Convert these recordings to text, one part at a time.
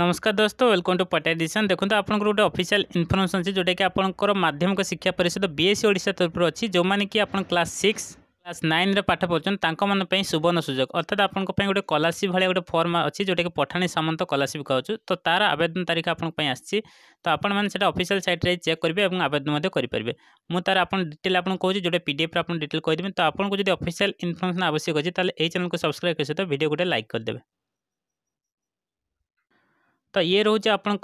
নমস্কার দোস্ত welcome to পটা এডিশন দেখুন আপনার গোটে অফিসিয়াল ইনফরমেশন আছে যেটা কি আপনার মাধ্যমিক শিক্ষা পরিষদ বিএসসি ওড়িশা তরফর অছি যে কি আপনার ক্লাস সিক্স ক্লাস নাইন্রে পাঠ পড়ছেন তাঁর সুবর্ণ সুযোগ অর্থাৎ আপনার গোটে স্কলারশিপ ভাই গোটে ফর্ম অছি যেটা কি পঠাণী সামন্ত স্কলারশিপ কাহছু তো তার আবেদন তারিখ আপনার আসছে তো আপনার সেটা অফিসিয়াল সাইট্রে চেক করবে এবং আবেদন করে মু তার আপনার ডিটেল আপনার কৌছি যেটা পিডিএফ আপনার ডিটেল কইদেবি তো আপনার যদি অফিসিয়াল ইনফরমেশন আবশ্যক আছে তাহলে এই চ্যানেলকে সবসক্রাইব করে সহ ভিডিও গোটে লাইক করে দেবে তো ইয়ে রয়েছে আপনার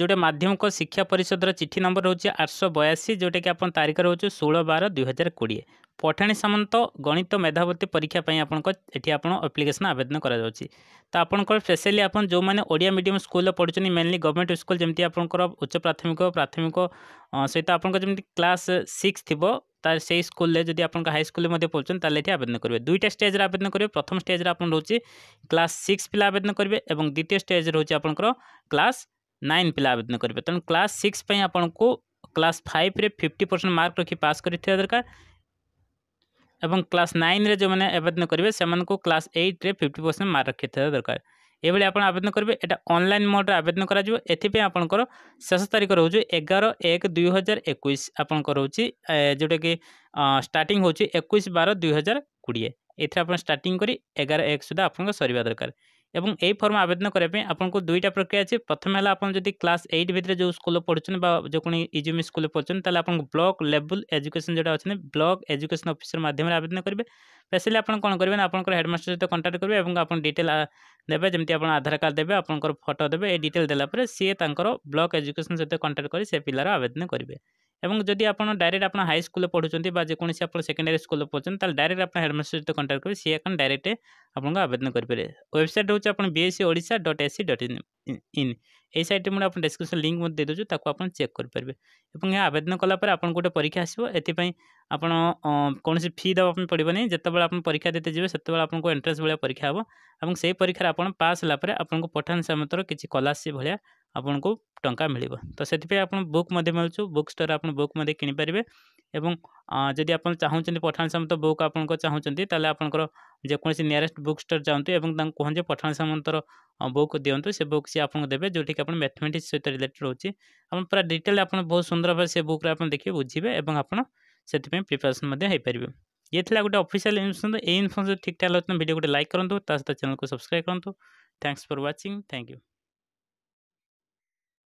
যেটা মাধ্যমিক শিক্ষা পরিষদর চিঠি নম্বর রয়েছে আটশো বয়াশি যেটাকি আপনার তারিখ রয়েছে ষোল বার দুই হাজার কোড়িয়ে পঠাণী সামন্ত গণিত মেধাবৃত্তি পরীক্ষা পাই আপনার এটি আপনার আপ্লিকেসন আবেদন করা যাচ্ছে তো আপনার স্পেশালি আপনার যে ওড়িয়া মিডিয়াম স্কুলে পড়ুছেন মেনলি গভর্নমেন্ট স্কুল যেমন আপনার উচ্চ প্রাথমিক প্রাথমিক সহ আপনার যেমন ক্লাস সিক্স থাকবে से स्कूल में जब आप हाईस्कल पढ़ुंत आवेदन करेंगे दुईटा स्टेज आवेदन करेंगे प्रथम स्टेज रोच क्लास सिक्स पिला आवेदन करेंगे और द्वितीय स्टेज रोच क्लास नाइन पिला आवेदन करेंगे तेनाली क्लास सिक्स आपको class five fifty percent mark रखी पास कर दरकार क्लास नाइन रे जो मैंने आवेदन करेंगे से क्लास एट्रे फिफ्टी परसेंट मार्क रखा दरकार ଏଭଳି ଆପଣ ଆବେଦନ କରିବେ ଏଇଟା ଅନଲାଇନ୍ ମୋଡ଼ରେ ଆବେଦନ କରାଯିବ ଏଥିପାଇଁ ଆପଣଙ୍କର ଶେଷ ତାରିଖ ରହୁଛି ଏଗାର ଏକ ଦୁଇ ହଜାର ଏକୋଇଶ ଆପଣଙ୍କର ରହୁଛି ଯେଉଁଟାକି ଷ୍ଟାର୍ଟିଂ ହେଉଛି ଏକୋଇଶ ବାର ଦୁଇ ହଜାର କୋଡ଼ିଏ ଏଥିରେ ଆପଣ ଷ୍ଟାର୍ଟିଂ କରି ଏଗାର ଏକ ସୁଦ୍ଧା ଆପଣଙ୍କ ସରିବା ଦରକାର এবং এই ফর্ম আবেদন করা আপনার দুইটা প্রক্রিয়া আছে প্রথমে হল আপনার যদি ক্লাস এইট ভিতরে যে স্কুল পড়ছেন বা যেকোন ইজুমি স্কুল পড়ছেন তাহলে আপনার ব্লক লেভেল এজুকেশন যেটা অনেক ব্লক এজুকেশন অফিসর মাধ্যমে আবেদন করবে স্পেশালি আপনার কোণ করবেন আপনার হেডমাস্টার সহ কন্টাক্ট করবে এবং আপনার ডিটেল দেবে যেমন আপনার আধার কার্ড দেবে আপনার ফটো দেবে এই ডিটেল পরে সি তাঁর ব্লক এজুকেশন সহ কন্টাক্ট করে সে পিলার আবেদন করবে এবং যদি আপনার ডাইরেক্ট আপনার হাই স্কুলে পড়ুছেন বা যে কোনো আপনার সেকেন্ডারি স্কুলে পড়ছেন তাহলে ডাইরেক্ট আপনার হেডমাস্টার সহ কন্টাক্ট করবে সে এখন ডাইরেক্ট আপনার আবেদন করবে ওয়েবসাইট হচ্ছে আপনার BSC Odisha dot AC dot in এই সাইটটি মধ্যে আপনার ডিসক্রিপশন লিঙ্ক মধ্যে দিয়ে দেছু তাকে আপনার চেক করে এবং এ আবেদন কলাপরে আপনার গোটে পরীক্ষা আসবে এপাই আপনার কোণী ফি দেওয়া পড়বনি যেতবে আপনার পরীক্ষা দিতে যাবে সেতবে আপনার এন্ট্রান্স ভাবে পরীক্ষা হব এবং সেই পরীক্ষায় আপনার পাস হলাপরে আপনার পঠান সামতর কিছু স্কলারশিপ ভাবে আপনার टा मिल तो से आप बुक मिलूँ बुक स्टोर आप बुक किए जदि आप चाहूँ पठाण सामंत बुक आप चाहूँ तेल आपर आपसी नियरेस्ट बुक स्टोर जाऊँ और कहुजे पठाण बुक दिवत से बुक सी आपको देते जो आप मैथमेटिक्स सहित रिलेटेड रोचे आप पूरा डिटेल आप बहुत सुंदर भाव से बुक आप देखिए बुझे और आप से प्रिपेरेसन पारे ये गोटे अफिशियाल इनफर्मेशन ये इनफर्मेशन ठीक ठाक लगता भिडियो गोटे लाइक करूँ तो सहित चैनल को सब्सक्राइब करूँ thanks for watching thank you